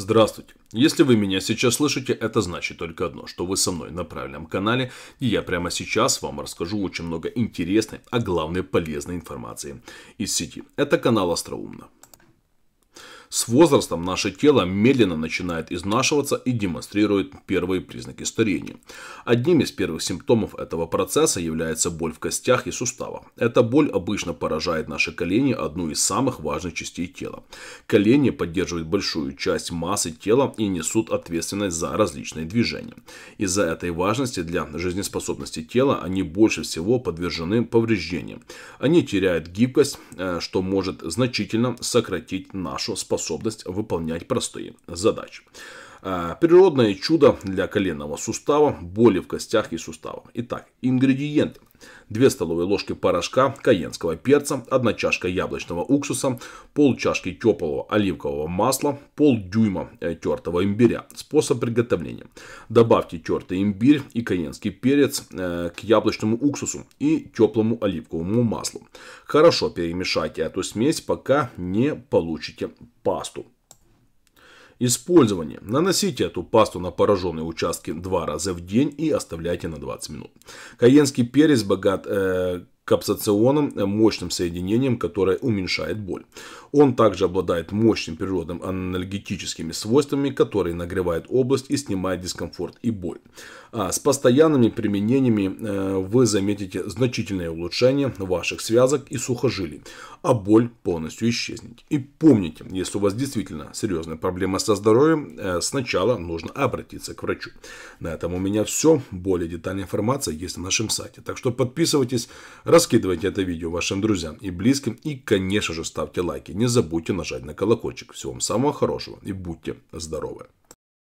Здравствуйте. Если вы меня сейчас слышите, это значит только одно, что вы со мной на правильном канале, и я прямо сейчас вам расскажу очень много интересной, а главное полезной информации из сети. Это канал Остроумно. С возрастом наше тело медленно начинает изнашиваться и демонстрирует первые признаки старения. Одним из первых симптомов этого процесса является боль в костях и суставах. Эта боль обычно поражает наши колени, одну из самых важных частей тела. Колени поддерживают большую часть массы тела и несут ответственность за различные движения. Из-за этой важности для жизнеспособности тела они больше всего подвержены повреждениям. Они теряют гибкость, э, что может значительно сократить нашу способность способность выполнять простые задачи. Э, природное чудо для коленного сустава, боли в костях и суставах. Итак, ингредиенты. 2 столовые ложки порошка, каенского перца, 1 чашка яблочного уксуса, пол чашки теплого оливкового масла, пол дюйма э, тертого имбиря. Способ приготовления. Добавьте тертый имбирь и каенский перец э, к яблочному уксусу и теплому оливковому маслу. Хорошо перемешайте эту смесь, пока не получите пасту использования. Наносите эту пасту на пораженные участки два раза в день и оставляйте на 20 минут. Каенский перец богат э, капсационным э, мощным соединением, которое уменьшает боль. Он также обладает мощным природным анальгетическими свойствами, которые нагревают область и снимают дискомфорт и боль. А с постоянными применениями э, вы заметите значительное улучшение ваших связок и сухожилий, а боль полностью исчезнет. И помните, если у вас действительно серьезная проблема со здоровьем, э, сначала нужно обратиться к врачу. На этом у меня все. Более детальная информация есть на нашем сайте. Так что подписывайтесь, Раскидывайте это видео вашим друзьям и близким. И, конечно же, ставьте лайки. Не забудьте нажать на колокольчик. Всего вам самого хорошего и будьте здоровы.